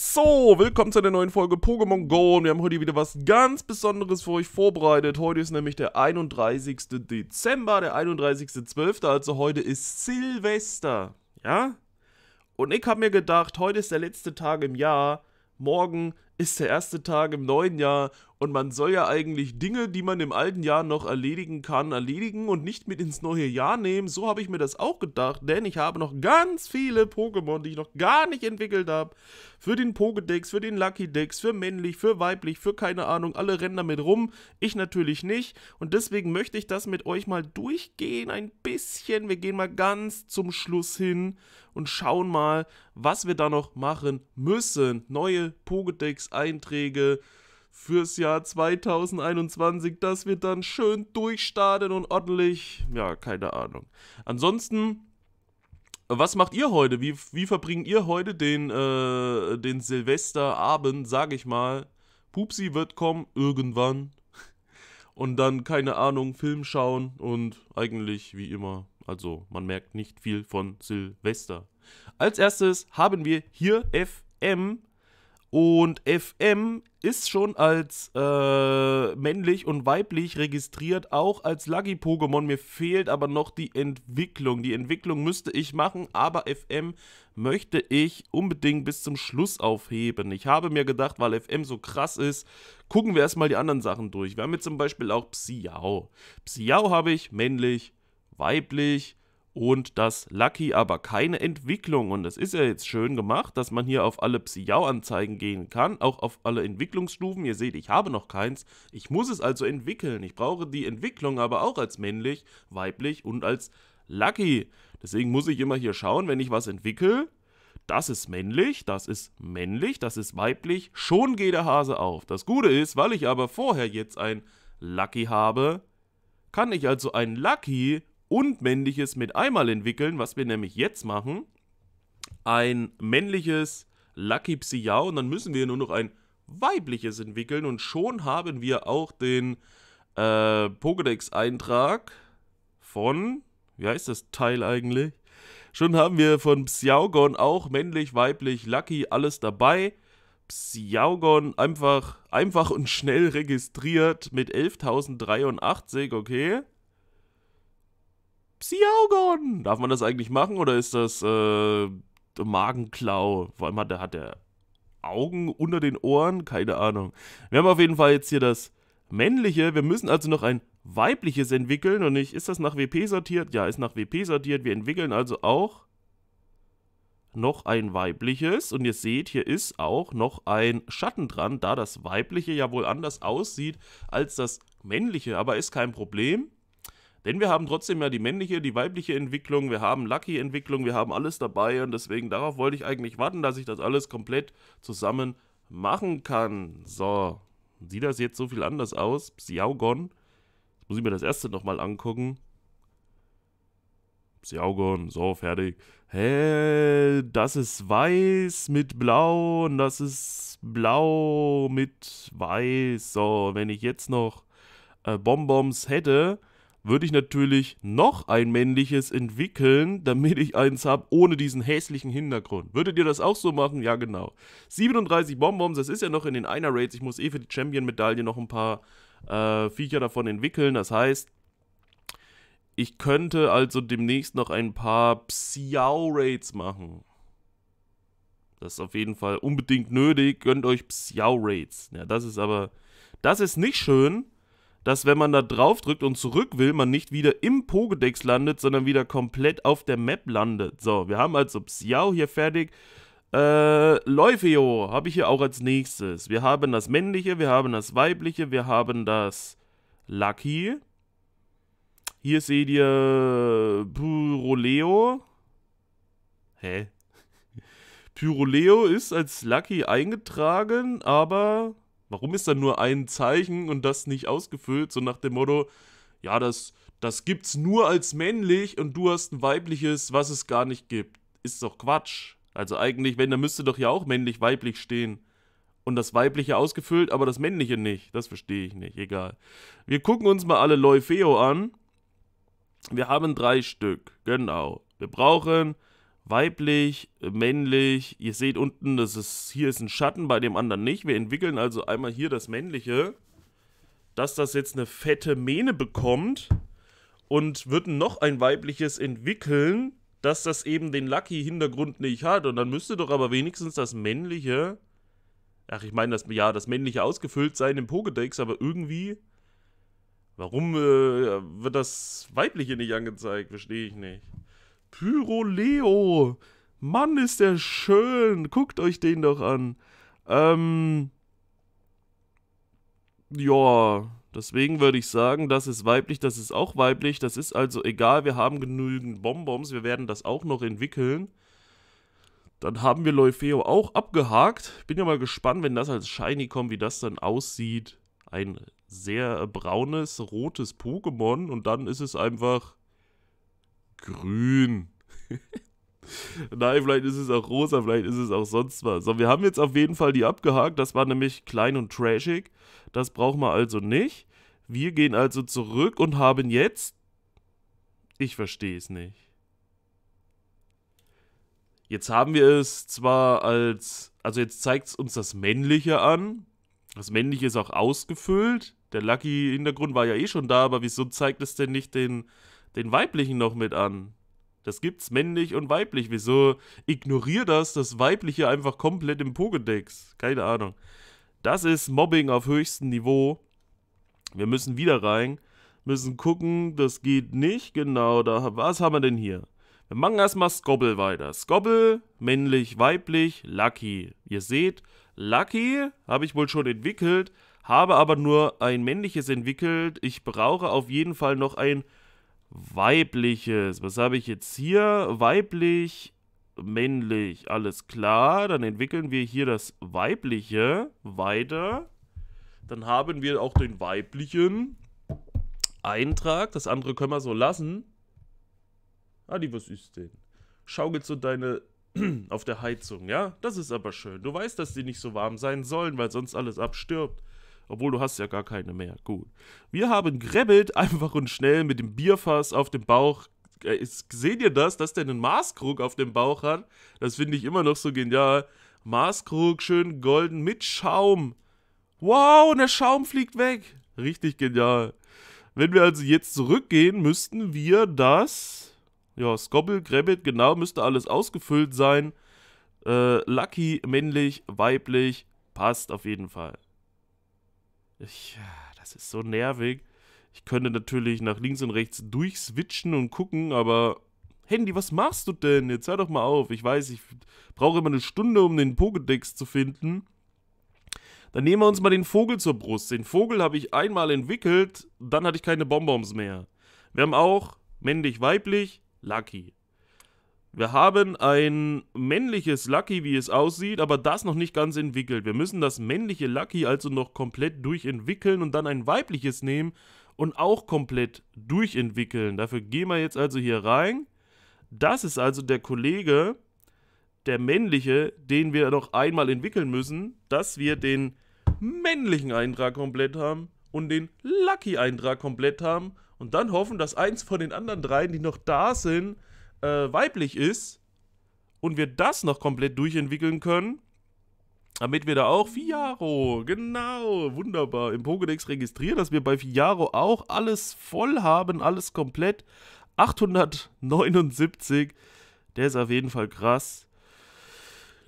So, willkommen zu einer neuen Folge Pokémon Go und wir haben heute wieder was ganz Besonderes für euch vorbereitet. Heute ist nämlich der 31. Dezember, der 31.12., also heute ist Silvester, ja? Und ich habe mir gedacht, heute ist der letzte Tag im Jahr, morgen ist der erste Tag im neuen Jahr und man soll ja eigentlich Dinge, die man im alten Jahr noch erledigen kann, erledigen und nicht mit ins neue Jahr nehmen. So habe ich mir das auch gedacht, denn ich habe noch ganz viele Pokémon, die ich noch gar nicht entwickelt habe. Für den Pokédex, für den Lucky Dex, für männlich, für weiblich, für keine Ahnung, alle rennen damit rum. Ich natürlich nicht. Und deswegen möchte ich das mit euch mal durchgehen, ein bisschen. Wir gehen mal ganz zum Schluss hin und schauen mal, was wir da noch machen müssen. Neue Pokédex-Einträge fürs Jahr 2021, dass wir dann schön durchstarten und ordentlich, ja, keine Ahnung. Ansonsten, was macht ihr heute? Wie, wie verbringt ihr heute den, äh, den Silvesterabend, sag ich mal? Pupsi wird kommen, irgendwann. Und dann, keine Ahnung, Film schauen und eigentlich wie immer. Also, man merkt nicht viel von Silvester. Als erstes haben wir hier FM und FM ist schon als äh, männlich und weiblich registriert, auch als Lucky-Pokémon. Mir fehlt aber noch die Entwicklung. Die Entwicklung müsste ich machen, aber FM möchte ich unbedingt bis zum Schluss aufheben. Ich habe mir gedacht, weil FM so krass ist, gucken wir erstmal die anderen Sachen durch. Wir haben jetzt zum Beispiel auch Psiao. Psiao habe ich männlich, weiblich, und das Lucky aber keine Entwicklung. Und das ist ja jetzt schön gemacht, dass man hier auf alle Psiao-Anzeigen gehen kann, auch auf alle Entwicklungsstufen. Ihr seht, ich habe noch keins. Ich muss es also entwickeln. Ich brauche die Entwicklung aber auch als männlich, weiblich und als Lucky. Deswegen muss ich immer hier schauen, wenn ich was entwickle. Das ist männlich, das ist männlich, das ist weiblich. Schon geht der Hase auf. Das Gute ist, weil ich aber vorher jetzt ein Lucky habe, kann ich also ein Lucky und männliches mit einmal entwickeln, was wir nämlich jetzt machen. Ein männliches Lucky Xiao und dann müssen wir nur noch ein weibliches entwickeln und schon haben wir auch den äh, Pokédex-Eintrag von, wie heißt das Teil eigentlich? Schon haben wir von Psiaugon auch männlich, weiblich, Lucky, alles dabei. Psiaugon einfach, einfach und schnell registriert mit 11.083, okay. Psiaugon. Darf man das eigentlich machen oder ist das äh, Magenklau? Vor allem hat der, hat der Augen unter den Ohren? Keine Ahnung. Wir haben auf jeden Fall jetzt hier das männliche. Wir müssen also noch ein weibliches entwickeln und nicht, ist das nach WP sortiert? Ja, ist nach WP sortiert. Wir entwickeln also auch noch ein weibliches und ihr seht, hier ist auch noch ein Schatten dran, da das weibliche ja wohl anders aussieht als das männliche, aber ist kein Problem. Denn wir haben trotzdem ja die männliche, die weibliche Entwicklung, wir haben Lucky-Entwicklung, wir haben alles dabei und deswegen darauf wollte ich eigentlich warten, dass ich das alles komplett zusammen machen kann. So, sieht das jetzt so viel anders aus? Xiaogon. Jetzt muss ich mir das erste nochmal angucken. Xiaogon, so, fertig. Hä, das ist weiß mit blau und das ist blau mit weiß. So, wenn ich jetzt noch äh, Bonbons hätte, würde ich natürlich noch ein männliches entwickeln, damit ich eins habe ohne diesen hässlichen Hintergrund. Würdet ihr das auch so machen? Ja, genau. 37 Bonbons, das ist ja noch in den einer Raids. Ich muss eh für die Champion-Medaille noch ein paar äh, Viecher davon entwickeln. Das heißt, ich könnte also demnächst noch ein paar Psiao-Raids machen. Das ist auf jeden Fall unbedingt nötig. Gönnt euch Psiao-Raids. Ja, das ist aber... Das ist nicht schön dass wenn man da drauf drückt und zurück will, man nicht wieder im Pokédex landet, sondern wieder komplett auf der Map landet. So, wir haben also Xiao hier fertig. Äh, Leufeo habe ich hier auch als nächstes. Wir haben das männliche, wir haben das weibliche, wir haben das Lucky. Hier seht ihr Pyroleo. Hä? Pyroleo ist als Lucky eingetragen, aber Warum ist da nur ein Zeichen und das nicht ausgefüllt? So nach dem Motto, ja, das, das gibt's nur als männlich und du hast ein weibliches, was es gar nicht gibt. Ist doch Quatsch. Also eigentlich, wenn, dann müsste doch ja auch männlich-weiblich stehen. Und das weibliche ausgefüllt, aber das männliche nicht. Das verstehe ich nicht. Egal. Wir gucken uns mal alle Leufeo an. Wir haben drei Stück. Genau. Wir brauchen weiblich, männlich. Ihr seht unten, das ist, hier ist ein Schatten, bei dem anderen nicht. Wir entwickeln also einmal hier das männliche, dass das jetzt eine fette Mähne bekommt und würden noch ein weibliches entwickeln, dass das eben den Lucky-Hintergrund nicht hat. Und dann müsste doch aber wenigstens das männliche, ach ich meine, das, ja, das männliche ausgefüllt sein im Pokédex, aber irgendwie... Warum äh, wird das Weibliche nicht angezeigt? Verstehe ich nicht. Pyroleo. Mann, ist der schön. Guckt euch den doch an. Ähm. Ja, deswegen würde ich sagen, das ist weiblich, das ist auch weiblich. Das ist also egal, wir haben genügend Bonbons. Wir werden das auch noch entwickeln. Dann haben wir Leufeo auch abgehakt. Bin ja mal gespannt, wenn das als Shiny kommt, wie das dann aussieht. Ein sehr braunes, rotes Pokémon. Und dann ist es einfach grün. Nein, vielleicht ist es auch rosa, vielleicht ist es auch sonst was. So, wir haben jetzt auf jeden Fall die abgehakt. Das war nämlich klein und trashig. Das brauchen wir also nicht. Wir gehen also zurück und haben jetzt... Ich verstehe es nicht. Jetzt haben wir es zwar als... Also jetzt zeigt es uns das Männliche an. Das Männliche ist auch ausgefüllt. Der Lucky-Hintergrund war ja eh schon da, aber wieso zeigt es denn nicht den den weiblichen noch mit an. Das gibt's männlich und weiblich. Wieso ignorier das, das weibliche einfach komplett im Pokédex? Keine Ahnung. Das ist Mobbing auf höchstem Niveau. Wir müssen wieder rein, müssen gucken, das geht nicht. Genau, da was haben wir denn hier? Wir machen erstmal Scobble weiter. Scobble, männlich, weiblich, Lucky. Ihr seht, Lucky habe ich wohl schon entwickelt, habe aber nur ein männliches entwickelt. Ich brauche auf jeden Fall noch ein Weibliches. Was habe ich jetzt hier? Weiblich, männlich. Alles klar. Dann entwickeln wir hier das Weibliche weiter. Dann haben wir auch den weiblichen Eintrag. Das andere können wir so lassen. Adi, was ist denn? Schaukelst du deine auf der Heizung, ja? Das ist aber schön. Du weißt, dass die nicht so warm sein sollen, weil sonst alles abstirbt. Obwohl du hast ja gar keine mehr. Gut. Wir haben grebbelt einfach und schnell mit dem Bierfass auf dem Bauch. Äh, seht ihr das, dass der einen Maßkrug auf dem Bauch hat? Das finde ich immer noch so genial. Maßkrug, schön golden mit Schaum. Wow, und der Schaum fliegt weg. Richtig genial. Wenn wir also jetzt zurückgehen, müssten wir das... Ja, Skobble, Grabbit, genau, müsste alles ausgefüllt sein. Äh, Lucky, männlich, weiblich, passt auf jeden Fall. Ich, das ist so nervig. Ich könnte natürlich nach links und rechts durchswitchen und gucken, aber Handy, was machst du denn? Jetzt hör doch mal auf. Ich weiß, ich brauche immer eine Stunde, um den Pokédex zu finden. Dann nehmen wir uns mal den Vogel zur Brust. Den Vogel habe ich einmal entwickelt, dann hatte ich keine Bonbons mehr. Wir haben auch männlich-weiblich, Lucky. Wir haben ein männliches Lucky, wie es aussieht, aber das noch nicht ganz entwickelt. Wir müssen das männliche Lucky also noch komplett durchentwickeln und dann ein weibliches nehmen und auch komplett durchentwickeln. Dafür gehen wir jetzt also hier rein. Das ist also der Kollege, der männliche, den wir noch einmal entwickeln müssen, dass wir den männlichen Eintrag komplett haben und den Lucky-Eintrag komplett haben und dann hoffen, dass eins von den anderen dreien, die noch da sind, äh, weiblich ist und wir das noch komplett durchentwickeln können, damit wir da auch Fiaro, genau, wunderbar, im Pokédex registrieren, dass wir bei Fiaro auch alles voll haben, alles komplett. 879, der ist auf jeden Fall krass.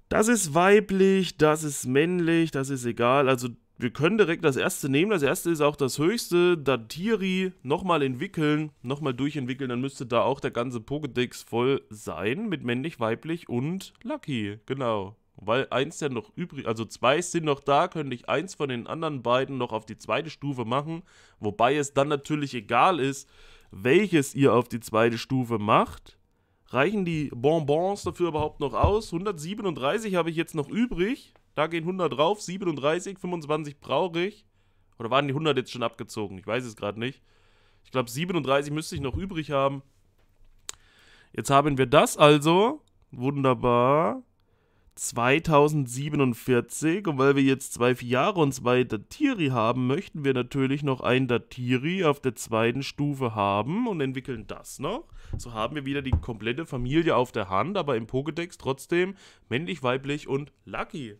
Das ist weiblich, das ist männlich, das ist egal. Also wir können direkt das erste nehmen. Das erste ist auch das höchste. Datiri nochmal entwickeln, nochmal durchentwickeln. Dann müsste da auch der ganze Pokédex voll sein mit männlich, weiblich und Lucky. Genau. Weil eins ja noch übrig, also zwei sind noch da, könnte ich eins von den anderen beiden noch auf die zweite Stufe machen. Wobei es dann natürlich egal ist, welches ihr auf die zweite Stufe macht. Reichen die Bonbons dafür überhaupt noch aus? 137 habe ich jetzt noch übrig. Da gehen 100 drauf, 37, 25 brauche ich. Oder waren die 100 jetzt schon abgezogen? Ich weiß es gerade nicht. Ich glaube, 37 müsste ich noch übrig haben. Jetzt haben wir das also. Wunderbar. 2047. Und weil wir jetzt zwei Jahre und zwei Datiri haben, möchten wir natürlich noch ein Datiri auf der zweiten Stufe haben und entwickeln das noch. So haben wir wieder die komplette Familie auf der Hand, aber im Pokédex trotzdem männlich, weiblich und Lucky.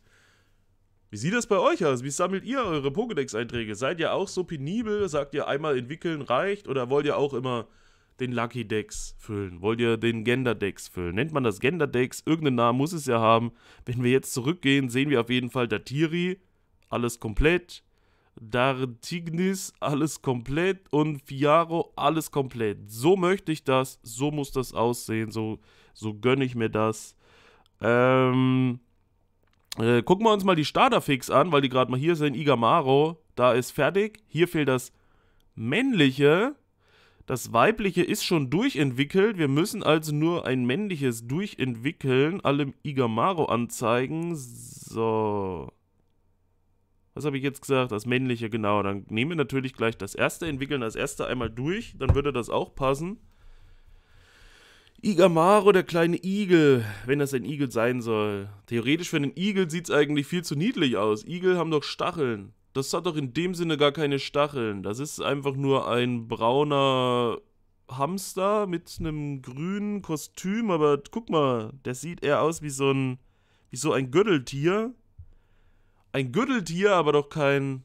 Wie sieht das bei euch aus? Wie sammelt ihr eure Pokédex-Einträge? Seid ihr auch so penibel? Sagt ihr einmal entwickeln reicht? Oder wollt ihr auch immer den Lucky Dex füllen? Wollt ihr den Gender Dex füllen? Nennt man das Gender Dex? Irgendeinen Namen muss es ja haben. Wenn wir jetzt zurückgehen, sehen wir auf jeden Fall Datiri, alles komplett. Dartignis, alles komplett. Und Fiaro, alles komplett. So möchte ich das. So muss das aussehen. So, so gönne ich mir das. Ähm äh, gucken wir uns mal die Starterfix an, weil die gerade mal hier sind. Igamaro, da ist fertig. Hier fehlt das männliche. Das weibliche ist schon durchentwickelt. Wir müssen also nur ein männliches durchentwickeln. Allem Igamaro anzeigen. So. Was habe ich jetzt gesagt? Das männliche, genau. Dann nehmen wir natürlich gleich das erste, entwickeln das erste einmal durch. Dann würde das auch passen. Igamaro, der kleine Igel, wenn das ein Igel sein soll. Theoretisch für einen Igel sieht es eigentlich viel zu niedlich aus. Igel haben doch Stacheln. Das hat doch in dem Sinne gar keine Stacheln. Das ist einfach nur ein brauner Hamster mit einem grünen Kostüm. Aber guck mal, der sieht eher aus wie so ein, wie so ein Gürteltier. Ein Gürteltier, aber doch kein...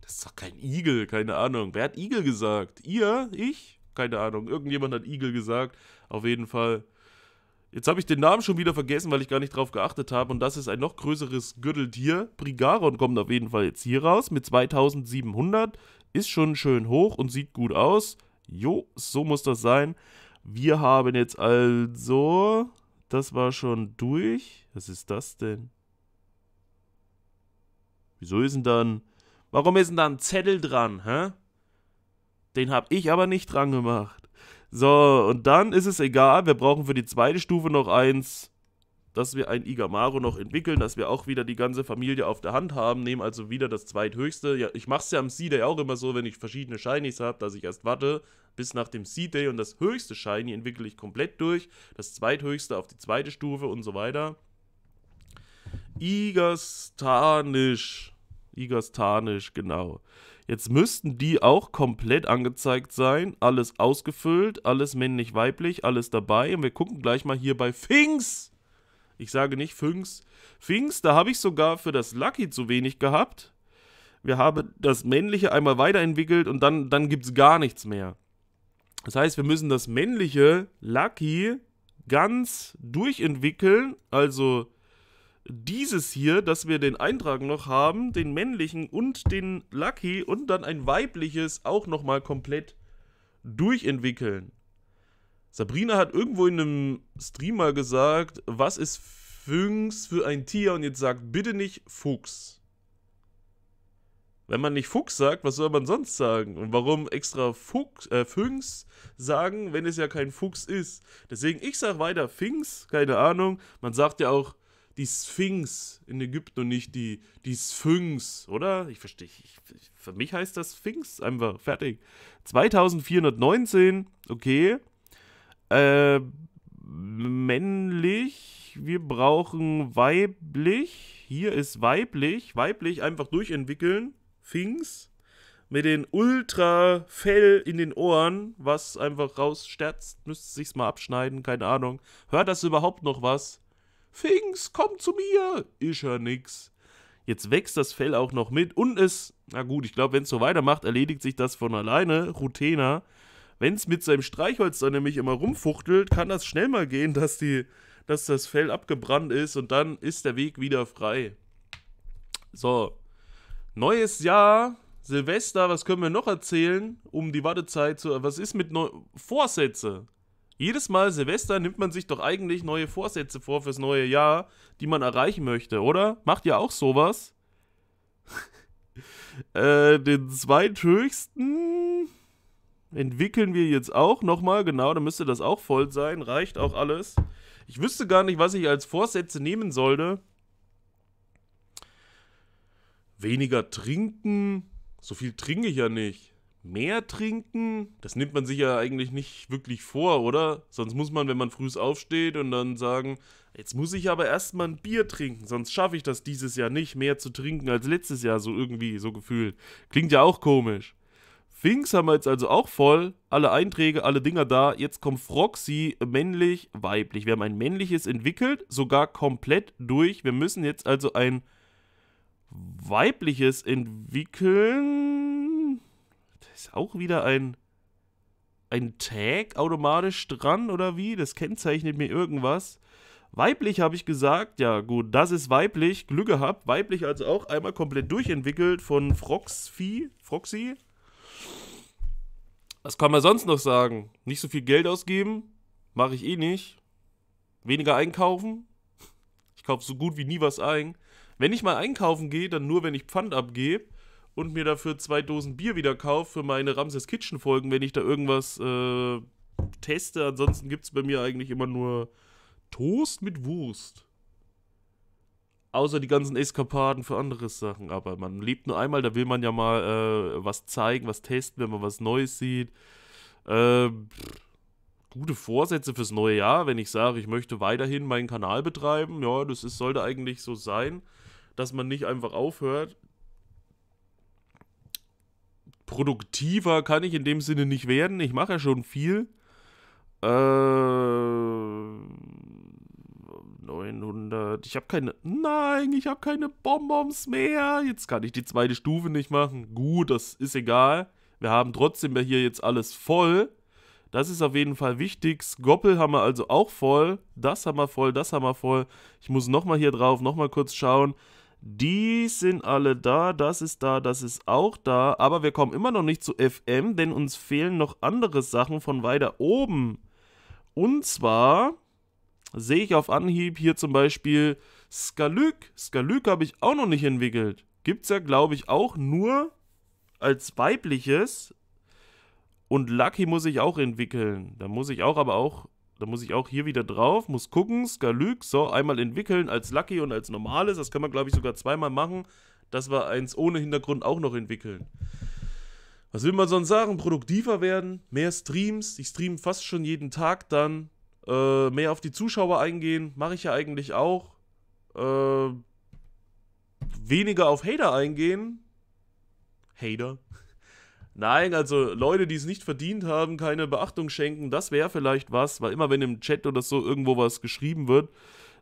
Das ist doch kein Igel, keine Ahnung. Wer hat Igel gesagt? Ihr? Ich? Keine Ahnung. Irgendjemand hat Igel gesagt. Auf jeden Fall. Jetzt habe ich den Namen schon wieder vergessen, weil ich gar nicht drauf geachtet habe. Und das ist ein noch größeres Gürteltier. Brigaron kommt auf jeden Fall jetzt hier raus mit 2700. Ist schon schön hoch und sieht gut aus. Jo, so muss das sein. Wir haben jetzt also... Das war schon durch. Was ist das denn? Wieso ist denn dann... Warum ist denn da ein Zettel dran, hä? Den habe ich aber nicht dran gemacht. So, und dann ist es egal, wir brauchen für die zweite Stufe noch eins, dass wir ein Igamaru noch entwickeln, dass wir auch wieder die ganze Familie auf der Hand haben, nehmen also wieder das zweithöchste. Ja, ich mache es ja am sea Day auch immer so, wenn ich verschiedene Shinies habe, dass ich erst warte bis nach dem sea Day und das höchste Shiny entwickle ich komplett durch, das zweithöchste auf die zweite Stufe und so weiter. Igastanisch. Igastanisch, genau. Jetzt müssten die auch komplett angezeigt sein. Alles ausgefüllt, alles männlich-weiblich, alles dabei. Und wir gucken gleich mal hier bei Finks. Ich sage nicht Finks. Finks, da habe ich sogar für das Lucky zu wenig gehabt. Wir haben das Männliche einmal weiterentwickelt und dann, dann gibt es gar nichts mehr. Das heißt, wir müssen das männliche Lucky ganz durchentwickeln, also dieses hier, dass wir den Eintrag noch haben, den männlichen und den Lucky und dann ein weibliches auch nochmal komplett durchentwickeln. Sabrina hat irgendwo in einem Stream mal gesagt, was ist Sphinx für ein Tier? Und jetzt sagt bitte nicht Fuchs. Wenn man nicht Fuchs sagt, was soll man sonst sagen? Und warum extra Fuchs, äh, Phynx sagen, wenn es ja kein Fuchs ist? Deswegen, ich sag weiter Phinx, keine Ahnung. Man sagt ja auch die Sphinx in Ägypten und nicht die, die Sphinx, oder? Ich verstehe, ich, für mich heißt das Sphinx einfach, fertig. 2419, okay. Äh, männlich, wir brauchen weiblich. Hier ist weiblich, weiblich einfach durchentwickeln. Sphinx mit den Ultra-Fell in den Ohren, was einfach raussterzt, müsste sich's mal abschneiden, keine Ahnung. Hört das überhaupt noch was? Finks, komm zu mir, ist ja nix. Jetzt wächst das Fell auch noch mit und es, na gut, ich glaube, wenn es so weitermacht, erledigt sich das von alleine. Routena. wenn es mit seinem Streichholz dann nämlich immer rumfuchtelt, kann das schnell mal gehen, dass, die, dass das Fell abgebrannt ist und dann ist der Weg wieder frei. So, neues Jahr, Silvester, was können wir noch erzählen, um die Wartezeit zu. Was ist mit Neu Vorsätze? Jedes Mal Silvester nimmt man sich doch eigentlich neue Vorsätze vor fürs neue Jahr, die man erreichen möchte, oder? Macht ja auch sowas? äh, den zweithöchsten entwickeln wir jetzt auch nochmal. Genau, dann müsste das auch voll sein. Reicht auch alles. Ich wüsste gar nicht, was ich als Vorsätze nehmen sollte. Weniger trinken. So viel trinke ich ja nicht mehr trinken? Das nimmt man sich ja eigentlich nicht wirklich vor, oder? Sonst muss man, wenn man früh aufsteht und dann sagen, jetzt muss ich aber erstmal ein Bier trinken, sonst schaffe ich das dieses Jahr nicht, mehr zu trinken als letztes Jahr, so irgendwie, so gefühlt. Klingt ja auch komisch. Finks haben wir jetzt also auch voll, alle Einträge, alle Dinger da. Jetzt kommt Froxy, männlich, weiblich. Wir haben ein männliches entwickelt, sogar komplett durch. Wir müssen jetzt also ein weibliches entwickeln ist auch wieder ein, ein Tag automatisch dran oder wie? Das kennzeichnet mir irgendwas. Weiblich habe ich gesagt, ja gut, das ist weiblich, Glück gehabt. Weiblich also auch einmal komplett durchentwickelt von Froxfi, Froxy. Was kann man sonst noch sagen? Nicht so viel Geld ausgeben, mache ich eh nicht. Weniger einkaufen. Ich kaufe so gut wie nie was ein. Wenn ich mal einkaufen gehe, dann nur, wenn ich Pfand abgebe und mir dafür zwei Dosen Bier wieder kaufe für meine Ramses Kitchen Folgen, wenn ich da irgendwas äh, teste. Ansonsten gibt es bei mir eigentlich immer nur Toast mit Wurst. Außer die ganzen Eskapaden für andere Sachen. Aber man lebt nur einmal, da will man ja mal äh, was zeigen, was testen, wenn man was Neues sieht. Äh, gute Vorsätze fürs neue Jahr, wenn ich sage, ich möchte weiterhin meinen Kanal betreiben. Ja, das ist, sollte eigentlich so sein, dass man nicht einfach aufhört produktiver kann ich in dem Sinne nicht werden. Ich mache ja schon viel. Äh, 900. Ich habe keine. Nein, ich habe keine Bonbons mehr. Jetzt kann ich die zweite Stufe nicht machen. Gut, das ist egal. Wir haben trotzdem ja hier jetzt alles voll. Das ist auf jeden Fall wichtig. Goppel haben wir also auch voll. Das haben wir voll, das haben wir voll. Ich muss nochmal hier drauf, nochmal kurz schauen. Die sind alle da, das ist da, das ist auch da, aber wir kommen immer noch nicht zu FM, denn uns fehlen noch andere Sachen von weiter oben. Und zwar sehe ich auf Anhieb hier zum Beispiel Skalyk. Skalyk habe ich auch noch nicht entwickelt. Gibt es ja, glaube ich, auch nur als weibliches. Und Lucky muss ich auch entwickeln. Da muss ich auch aber auch da muss ich auch hier wieder drauf, muss gucken, Skalyk, so, einmal entwickeln als Lucky und als normales. Das kann man, glaube ich, sogar zweimal machen, dass wir eins ohne Hintergrund auch noch entwickeln. Was will man sonst sagen? Produktiver werden, mehr Streams. Ich stream fast schon jeden Tag dann. Äh, mehr auf die Zuschauer eingehen, mache ich ja eigentlich auch. Äh, weniger auf Hater eingehen. Hater. Nein, also Leute, die es nicht verdient haben, keine Beachtung schenken, das wäre vielleicht was, weil immer wenn im Chat oder so irgendwo was geschrieben wird,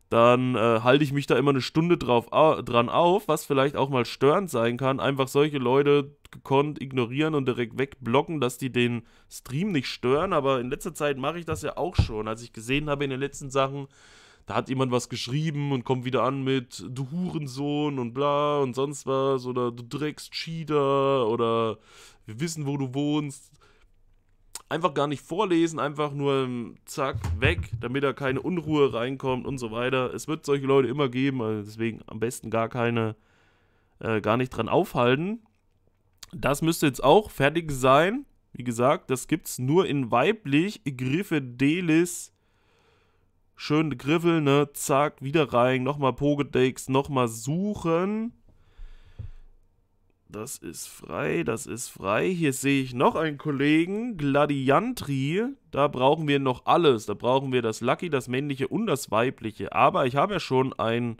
dann äh, halte ich mich da immer eine Stunde drauf, au, dran auf, was vielleicht auch mal störend sein kann. Einfach solche Leute gekonnt ignorieren und direkt wegblocken, dass die den Stream nicht stören. Aber in letzter Zeit mache ich das ja auch schon. Als ich gesehen habe in den letzten Sachen, da hat jemand was geschrieben und kommt wieder an mit du Hurensohn und bla und sonst was oder du Dreckscheater oder wir wissen, wo du wohnst. Einfach gar nicht vorlesen, einfach nur ähm, zack, weg, damit da keine Unruhe reinkommt und so weiter. Es wird solche Leute immer geben, also deswegen am besten gar keine, äh, gar nicht dran aufhalten. Das müsste jetzt auch fertig sein. Wie gesagt, das gibt es nur in weiblich. Griffe Delis. Schön Griffel, ne? Zack, wieder rein. Nochmal Pokedex, nochmal suchen. Das ist frei, das ist frei. Hier sehe ich noch einen Kollegen, Gladiantri. Da brauchen wir noch alles. Da brauchen wir das Lucky, das männliche und das weibliche. Aber ich habe ja schon ein,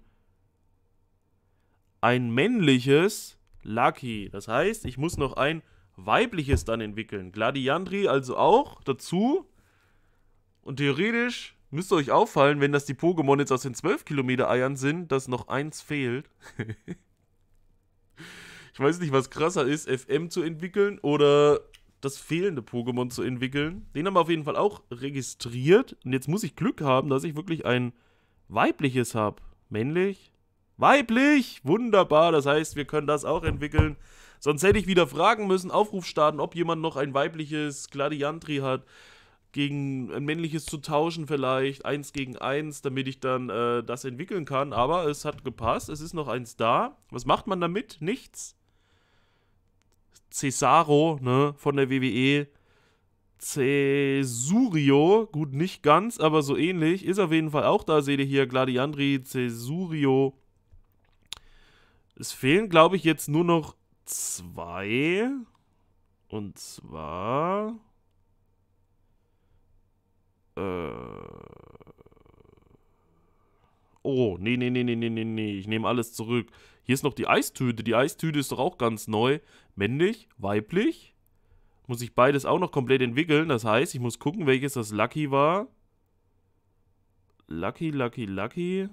ein männliches Lucky. Das heißt, ich muss noch ein weibliches dann entwickeln. Gladiantri also auch dazu. Und theoretisch müsste euch auffallen, wenn das die Pokémon jetzt aus den 12 Kilometer Eiern sind, dass noch eins fehlt. Ich weiß nicht, was krasser ist, FM zu entwickeln oder das fehlende Pokémon zu entwickeln. Den haben wir auf jeden Fall auch registriert. Und jetzt muss ich Glück haben, dass ich wirklich ein weibliches habe. Männlich? Weiblich! Wunderbar, das heißt, wir können das auch entwickeln. Sonst hätte ich wieder fragen müssen, Aufruf starten, ob jemand noch ein weibliches Gladiantri hat, gegen ein männliches zu tauschen vielleicht, eins gegen eins, damit ich dann äh, das entwickeln kann. Aber es hat gepasst, es ist noch eins da. Was macht man damit? Nichts. Cesaro ne, von der WWE. Cesurio, gut, nicht ganz, aber so ähnlich, ist auf jeden Fall auch da. Seht ihr hier Gladiandri, Cesurio. Es fehlen, glaube ich, jetzt nur noch zwei. Und zwar. Äh. Oh, nee, nee, nee, nee, nee, nee, nee. Ich nehme alles zurück. Hier ist noch die Eistüte. Die Eistüte ist doch auch ganz neu männlich, weiblich. Muss ich beides auch noch komplett entwickeln. Das heißt, ich muss gucken, welches das Lucky war. Lucky, Lucky, Lucky.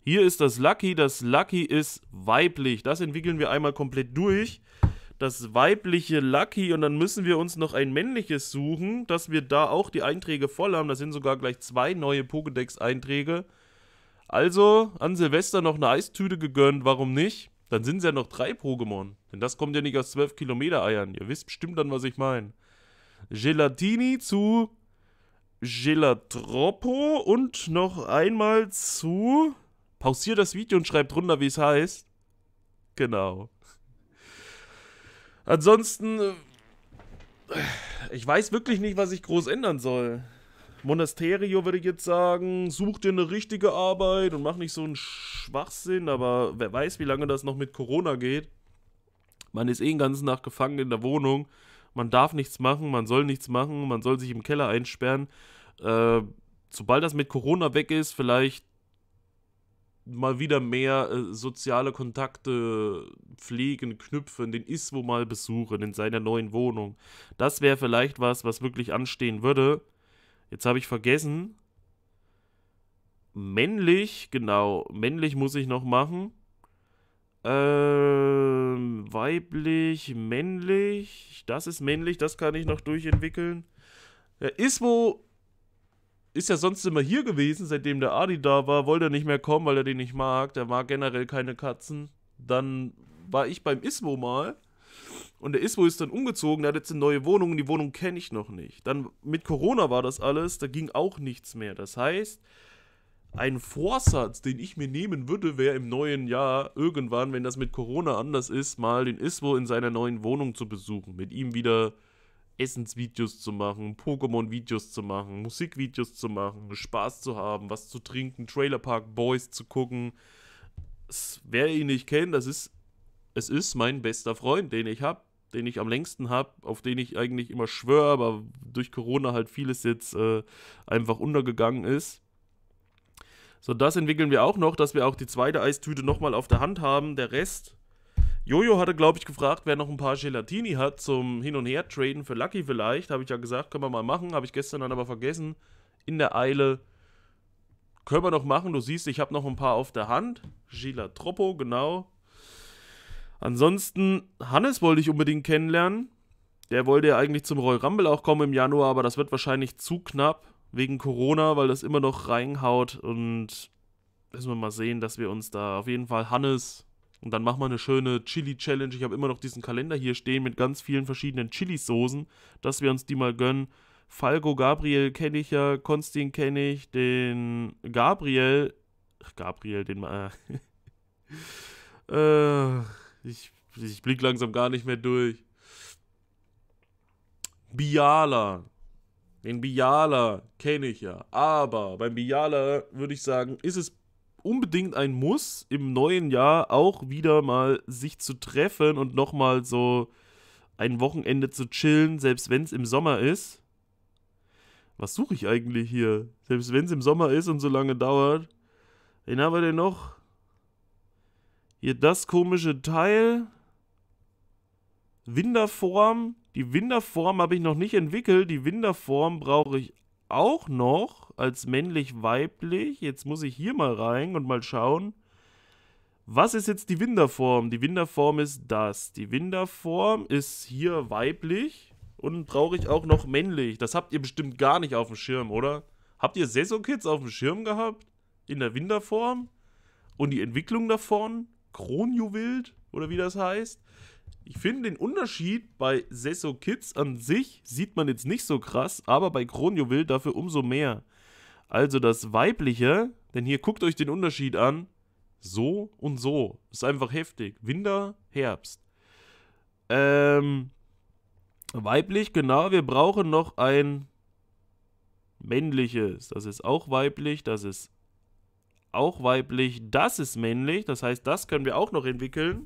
Hier ist das Lucky. Das Lucky ist weiblich. Das entwickeln wir einmal komplett durch. Das weibliche Lucky und dann müssen wir uns noch ein männliches suchen, dass wir da auch die Einträge voll haben. Da sind sogar gleich zwei neue Pokédex-Einträge. Also an Silvester noch eine Eistüte gegönnt, warum nicht? Dann sind es ja noch drei Pokémon. Denn das kommt ja nicht aus 12 Kilometer Eiern. Ihr wisst bestimmt dann, was ich meine. Gelatini zu Gelatropo und noch einmal zu. Pausiert das Video und schreibt runter, wie es heißt. Genau. Ansonsten. Äh, ich weiß wirklich nicht, was ich groß ändern soll. Monasterio würde ich jetzt sagen, such dir eine richtige Arbeit und mach nicht so einen Schwachsinn, aber wer weiß, wie lange das noch mit Corona geht. Man ist eh den ganzen Tag gefangen in der Wohnung, man darf nichts machen, man soll nichts machen, man soll sich im Keller einsperren. Äh, sobald das mit Corona weg ist, vielleicht mal wieder mehr äh, soziale Kontakte pflegen, knüpfen, den Iswo mal besuchen in seiner neuen Wohnung. Das wäre vielleicht was, was wirklich anstehen würde. Jetzt habe ich vergessen. Männlich, genau. Männlich muss ich noch machen. Ähm, weiblich, männlich. Das ist männlich, das kann ich noch durchentwickeln. Ja, Ismo ist ja sonst immer hier gewesen, seitdem der Adi da war. Wollte er nicht mehr kommen, weil er den nicht mag. Der mag generell keine Katzen. Dann war ich beim Ismo mal. Und der Iswo ist dann umgezogen, der hat jetzt eine neue Wohnung und die Wohnung kenne ich noch nicht. Dann mit Corona war das alles, da ging auch nichts mehr. Das heißt, ein Vorsatz, den ich mir nehmen würde, wäre im neuen Jahr irgendwann, wenn das mit Corona anders ist, mal den Iswo in seiner neuen Wohnung zu besuchen, mit ihm wieder Essensvideos zu machen, Pokémon-Videos zu machen, Musikvideos zu machen, Spaß zu haben, was zu trinken, Trailer Park Boys zu gucken. Wer ihn nicht kennt, das ist es ist mein bester Freund, den ich habe, den ich am längsten habe, auf den ich eigentlich immer schwöre, aber durch Corona halt vieles jetzt äh, einfach untergegangen ist. So, das entwickeln wir auch noch, dass wir auch die zweite Eistüte nochmal auf der Hand haben. Der Rest. Jojo hatte, glaube ich, gefragt, wer noch ein paar Gelatini hat zum Hin- und Her-Traden für Lucky vielleicht. Habe ich ja gesagt, können wir mal machen. Habe ich gestern dann aber vergessen. In der Eile. Können wir noch machen. Du siehst, ich habe noch ein paar auf der Hand. Gila Troppo, genau. Ansonsten, Hannes wollte ich unbedingt kennenlernen. Der wollte ja eigentlich zum Royal Rumble auch kommen im Januar, aber das wird wahrscheinlich zu knapp wegen Corona, weil das immer noch reinhaut. Und müssen wir mal sehen, dass wir uns da auf jeden Fall Hannes und dann machen wir eine schöne Chili-Challenge. Ich habe immer noch diesen Kalender hier stehen mit ganz vielen verschiedenen Chili-Soßen, dass wir uns die mal gönnen. Falco Gabriel kenne ich ja, Konstin kenne ich, den Gabriel. Ach, Gabriel, den. Äh, äh, ich, ich blick langsam gar nicht mehr durch. Biala. Den Biala kenne ich ja. Aber beim Biala würde ich sagen, ist es unbedingt ein Muss, im neuen Jahr auch wieder mal sich zu treffen und nochmal so ein Wochenende zu chillen, selbst wenn es im Sommer ist. Was suche ich eigentlich hier? Selbst wenn es im Sommer ist und so lange dauert. Wen haben wir denn noch? Hier das komische Teil. Winderform. Die Winderform habe ich noch nicht entwickelt. Die Winderform brauche ich auch noch als männlich-weiblich. Jetzt muss ich hier mal rein und mal schauen. Was ist jetzt die Winderform? Die Winderform ist das. Die Winderform ist hier weiblich und brauche ich auch noch männlich. Das habt ihr bestimmt gar nicht auf dem Schirm, oder? Habt ihr sesso Kids auf dem Schirm gehabt? In der Winderform? Und die Entwicklung davon? Kronjuwild oder wie das heißt. Ich finde den Unterschied bei Sesso Kids an sich sieht man jetzt nicht so krass, aber bei Kronjuwild dafür umso mehr. Also das weibliche, denn hier guckt euch den Unterschied an. So und so. Ist einfach heftig. Winter, Herbst. Ähm, weiblich, genau. Wir brauchen noch ein männliches. Das ist auch weiblich. Das ist auch weiblich, das ist männlich, das heißt, das können wir auch noch entwickeln.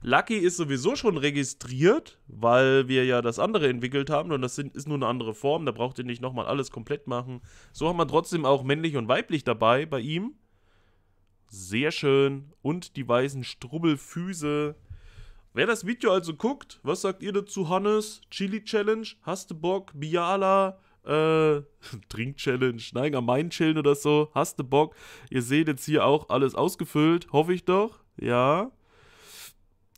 Lucky ist sowieso schon registriert, weil wir ja das andere entwickelt haben und das sind, ist nur eine andere Form, da braucht ihr nicht nochmal alles komplett machen. So haben wir trotzdem auch männlich und weiblich dabei bei ihm. Sehr schön. Und die weißen Strubbelfüße. Wer das Video also guckt, was sagt ihr dazu, Hannes? Chili Challenge? Hast du Bock? Biala? äh, Trink-Challenge, nein, am Main chillen oder so. Hast du Bock? Ihr seht jetzt hier auch alles ausgefüllt, hoffe ich doch. Ja.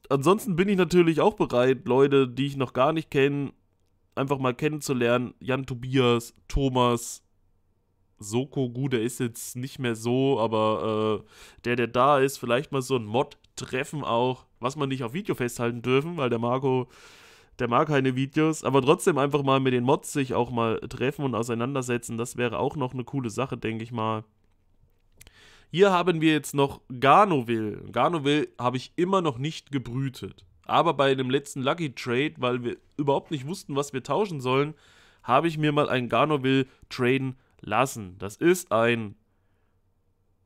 Ansonsten bin ich natürlich auch bereit, Leute, die ich noch gar nicht kenne, einfach mal kennenzulernen. Jan Tobias, Thomas, Soko, gut, der ist jetzt nicht mehr so, aber äh, der, der da ist, vielleicht mal so ein Mod-Treffen auch, was man nicht auf Video festhalten dürfen, weil der Marco der mag keine Videos, aber trotzdem einfach mal mit den Mods sich auch mal treffen und auseinandersetzen, das wäre auch noch eine coole Sache, denke ich mal. Hier haben wir jetzt noch Garnoville. Garnoville habe ich immer noch nicht gebrütet. Aber bei dem letzten Lucky Trade, weil wir überhaupt nicht wussten, was wir tauschen sollen, habe ich mir mal ein Garnoville traden lassen. Das ist ein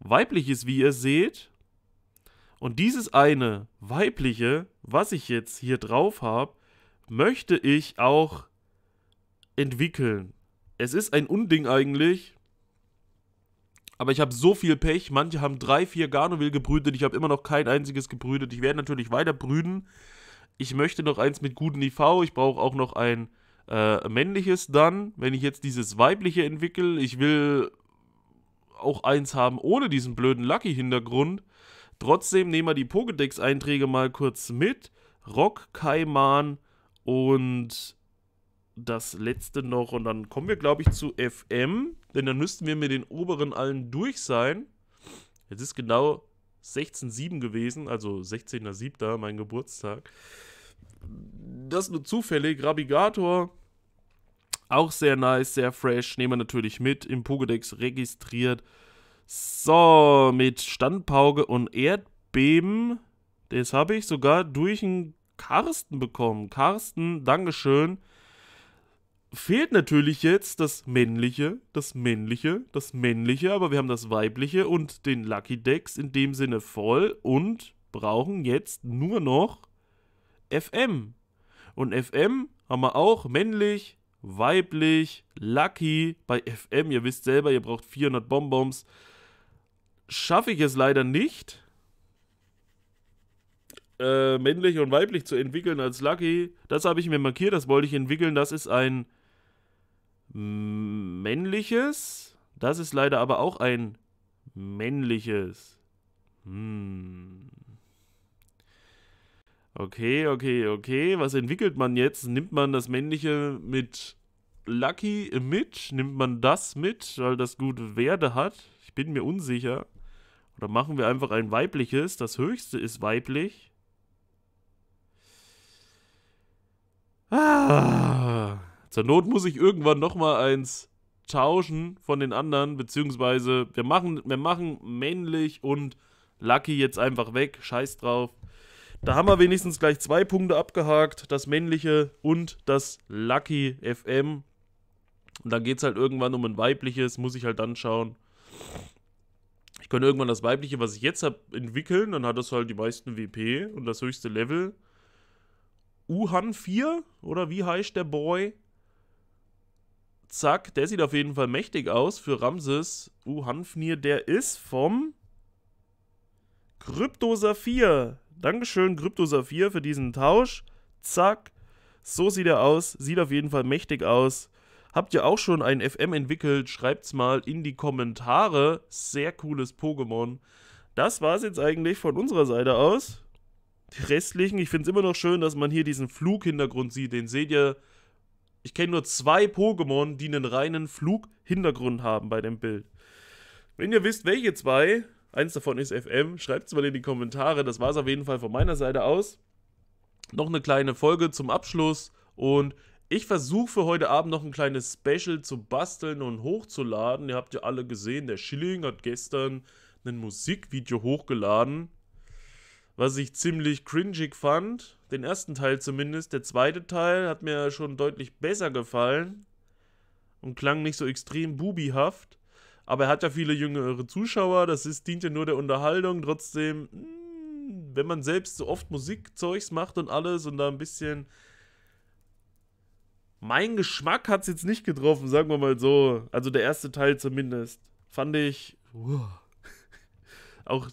weibliches, wie ihr seht. Und dieses eine weibliche, was ich jetzt hier drauf habe, möchte ich auch entwickeln. Es ist ein Unding eigentlich, aber ich habe so viel Pech. Manche haben drei, vier Garnovil gebrütet. Ich habe immer noch kein einziges gebrütet. Ich werde natürlich weiter brüden. Ich möchte noch eins mit gutem IV. Ich brauche auch noch ein äh, männliches dann. Wenn ich jetzt dieses weibliche entwickle, ich will auch eins haben ohne diesen blöden Lucky-Hintergrund. Trotzdem nehmen wir die Pokédex-Einträge mal kurz mit. Rock, Kaiman, und das letzte noch, und dann kommen wir, glaube ich, zu FM, denn dann müssten wir mit den oberen allen durch sein. Es ist genau 16.07 gewesen, also 16.07. mein Geburtstag. Das nur zufällig. Rabigator, auch sehr nice, sehr fresh. Nehmen wir natürlich mit. Im Pogodex registriert. So, mit Standpauge und Erdbeben. Das habe ich sogar durch einen Carsten bekommen. Carsten, Dankeschön. Fehlt natürlich jetzt das männliche, das männliche, das männliche, aber wir haben das weibliche und den Lucky Decks in dem Sinne voll und brauchen jetzt nur noch FM. Und FM haben wir auch männlich, weiblich, Lucky. Bei FM, ihr wisst selber, ihr braucht 400 Bonbons. Schaffe ich es leider nicht. Äh, männlich und weiblich zu entwickeln als Lucky, das habe ich mir markiert, das wollte ich entwickeln. Das ist ein männliches, das ist leider aber auch ein männliches. Hm. Okay, okay, okay. Was entwickelt man jetzt? Nimmt man das männliche mit Lucky mit? Nimmt man das mit, weil das gute Werte hat? Ich bin mir unsicher. Oder machen wir einfach ein weibliches? Das höchste ist weiblich. Ah. zur Not muss ich irgendwann nochmal eins tauschen von den anderen, beziehungsweise wir machen, wir machen männlich und Lucky jetzt einfach weg, scheiß drauf. Da haben wir wenigstens gleich zwei Punkte abgehakt, das männliche und das Lucky FM. Und dann geht es halt irgendwann um ein weibliches, muss ich halt dann schauen. Ich könnte irgendwann das weibliche, was ich jetzt habe, entwickeln. Dann hat das halt die meisten WP und das höchste Level. Uhan 4 oder wie heißt der Boy? Zack, der sieht auf jeden Fall mächtig aus für Ramses Uhanfnir. Der ist vom Kryptosaphir. Dankeschön, Kryptosaphir, für diesen Tausch. Zack, so sieht er aus. Sieht auf jeden Fall mächtig aus. Habt ihr auch schon ein FM entwickelt? Schreibt's mal in die Kommentare. Sehr cooles Pokémon. Das war's jetzt eigentlich von unserer Seite aus. Die restlichen, ich finde es immer noch schön, dass man hier diesen Flughintergrund sieht. Den seht ihr. Ich kenne nur zwei Pokémon, die einen reinen Flughintergrund haben bei dem Bild. Wenn ihr wisst, welche zwei, eins davon ist FM, schreibt es mal in die Kommentare. Das war es auf jeden Fall von meiner Seite aus. Noch eine kleine Folge zum Abschluss und ich versuche für heute Abend noch ein kleines Special zu basteln und hochzuladen. Ihr habt ja alle gesehen, der Schilling hat gestern ein Musikvideo hochgeladen was ich ziemlich cringig fand. Den ersten Teil zumindest. Der zweite Teil hat mir schon deutlich besser gefallen und klang nicht so extrem bubihaft. Aber er hat ja viele jüngere Zuschauer, das ist, dient ja nur der Unterhaltung. Trotzdem, hm, wenn man selbst so oft Musikzeugs macht und alles und da ein bisschen. Mein Geschmack hat es jetzt nicht getroffen, sagen wir mal so. Also der erste Teil zumindest. Fand ich. Wow. Auch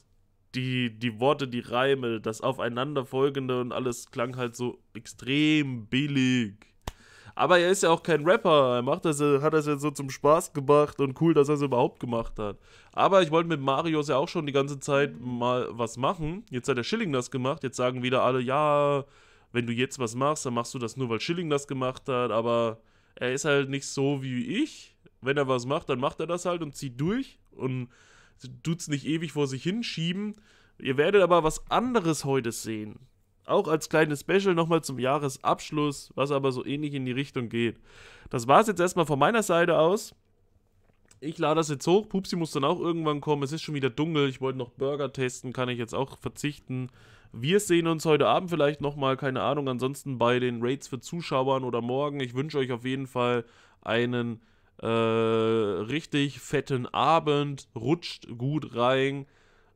die, die Worte, die Reime, das Aufeinanderfolgende und alles klang halt so extrem billig. Aber er ist ja auch kein Rapper. Er macht das, hat das ja so zum Spaß gemacht und cool, dass er es überhaupt gemacht hat. Aber ich wollte mit Marius ja auch schon die ganze Zeit mal was machen. Jetzt hat der Schilling das gemacht. Jetzt sagen wieder alle, ja, wenn du jetzt was machst, dann machst du das nur, weil Schilling das gemacht hat. Aber er ist halt nicht so wie ich. Wenn er was macht, dann macht er das halt und zieht durch. Und Dudes nicht ewig vor sich hinschieben. Ihr werdet aber was anderes heute sehen. Auch als kleines Special nochmal zum Jahresabschluss, was aber so ähnlich in die Richtung geht. Das war es jetzt erstmal von meiner Seite aus. Ich lade das jetzt hoch. Pupsi muss dann auch irgendwann kommen. Es ist schon wieder dunkel. Ich wollte noch Burger testen. Kann ich jetzt auch verzichten. Wir sehen uns heute Abend vielleicht nochmal. Keine Ahnung. Ansonsten bei den Raids für Zuschauern oder morgen. Ich wünsche euch auf jeden Fall einen äh, richtig fetten Abend, rutscht gut rein.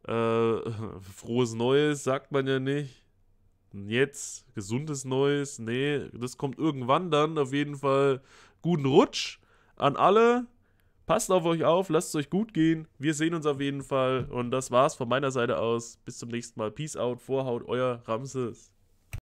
Äh, frohes Neues sagt man ja nicht. Jetzt gesundes Neues, nee, das kommt irgendwann dann. Auf jeden Fall guten Rutsch an alle. Passt auf euch auf, lasst es euch gut gehen. Wir sehen uns auf jeden Fall. Und das war's von meiner Seite aus. Bis zum nächsten Mal. Peace out, Vorhaut, euer Ramses.